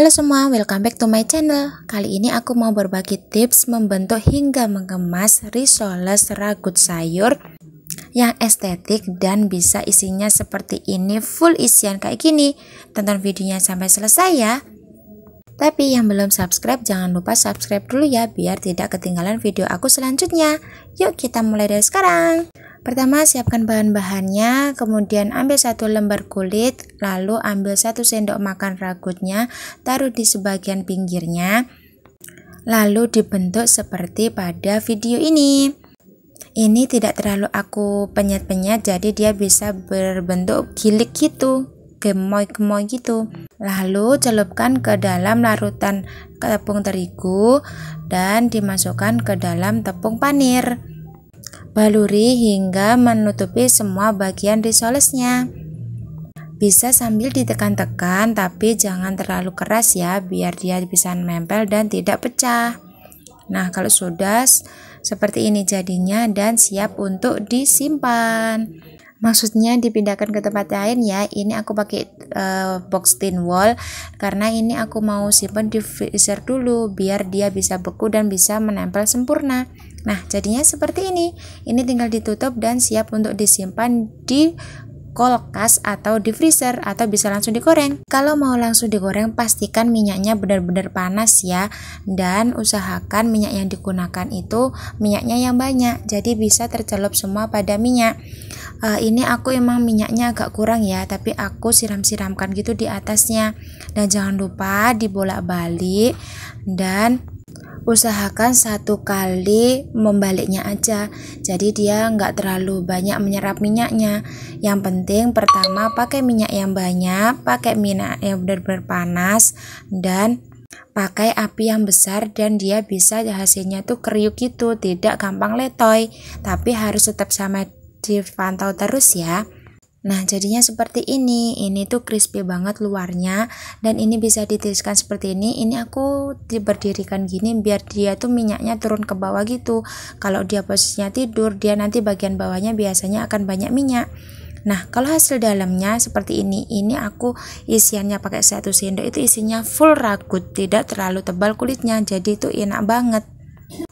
Halo semua, welcome back to my channel. Kali ini aku mau berbagi tips membentuk hingga mengemas risoles ragut sayur yang estetik dan bisa isinya seperti ini full isian kayak gini. Tonton videonya sampai selesai ya. Tapi yang belum subscribe jangan lupa subscribe dulu ya biar tidak ketinggalan video aku selanjutnya. Yuk kita mulai dari sekarang. Pertama, siapkan bahan-bahannya, kemudian ambil satu lembar kulit, lalu ambil satu sendok makan ragutnya, taruh di sebagian pinggirnya, lalu dibentuk seperti pada video ini. Ini tidak terlalu aku penyet-penyet, jadi dia bisa berbentuk gilik gitu, gemoy-gemoy gitu. Lalu celupkan ke dalam larutan tepung terigu dan dimasukkan ke dalam tepung panir baluri hingga menutupi semua bagian risolesnya. Bisa sambil ditekan-tekan tapi jangan terlalu keras ya biar dia bisa nempel dan tidak pecah. Nah, kalau sudah seperti ini jadinya dan siap untuk disimpan maksudnya dipindahkan ke tempat lain ya ini aku pakai uh, box tin wall karena ini aku mau simpan di freezer dulu biar dia bisa beku dan bisa menempel sempurna nah jadinya seperti ini ini tinggal ditutup dan siap untuk disimpan di kulkas atau di freezer atau bisa langsung digoreng. Kalau mau langsung digoreng pastikan minyaknya benar-benar panas ya dan usahakan minyak yang digunakan itu minyaknya yang banyak jadi bisa tercelup semua pada minyak uh, ini aku emang minyaknya agak kurang ya tapi aku siram-siramkan gitu di atasnya dan jangan lupa dibolak-balik dan usahakan satu kali membaliknya aja jadi dia nggak terlalu banyak menyerap minyaknya yang penting pertama pakai minyak yang banyak pakai minyak yang benar-benar panas dan pakai api yang besar dan dia bisa hasilnya tuh kriuk gitu tidak gampang letoy tapi harus tetap sama dipantau terus ya. Nah, jadinya seperti ini. Ini tuh crispy banget luarnya dan ini bisa ditiriskan seperti ini. Ini aku diberdirikan gini biar dia tuh minyaknya turun ke bawah gitu. Kalau dia posisinya tidur, dia nanti bagian bawahnya biasanya akan banyak minyak. Nah, kalau hasil dalamnya seperti ini, ini aku isiannya pakai satu sendok itu isinya full ragut, tidak terlalu tebal kulitnya. Jadi itu enak banget.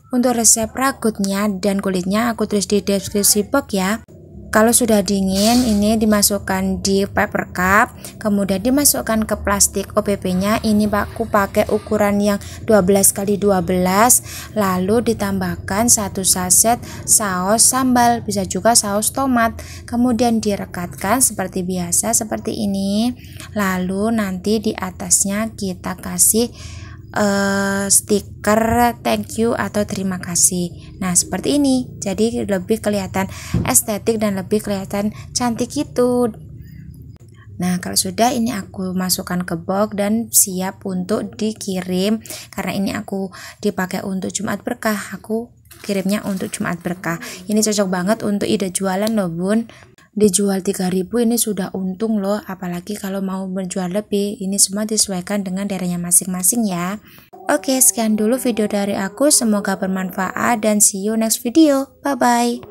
Untuk resep ragutnya dan kulitnya aku tulis di deskripsi box ya. Kalau sudah dingin, ini dimasukkan di paper cup, kemudian dimasukkan ke plastik OPP-nya. Ini aku pakai ukuran yang 12 kali 12, lalu ditambahkan satu saset saus sambal, bisa juga saus tomat. Kemudian direkatkan seperti biasa seperti ini. Lalu nanti di atasnya kita kasih uh, stiker thank you atau terima kasih. Nah, seperti ini. Jadi lebih kelihatan estetik dan lebih kelihatan cantik itu. Nah, kalau sudah ini aku masukkan ke box dan siap untuk dikirim karena ini aku dipakai untuk Jumat berkah. Aku kirimnya untuk Jumat berkah. Ini cocok banget untuk ide jualan loh, Bun dijual 3000 ini sudah untung loh apalagi kalau mau menjual lebih ini semua disesuaikan dengan daerahnya masing-masing ya oke sekian dulu video dari aku semoga bermanfaat dan see you next video bye bye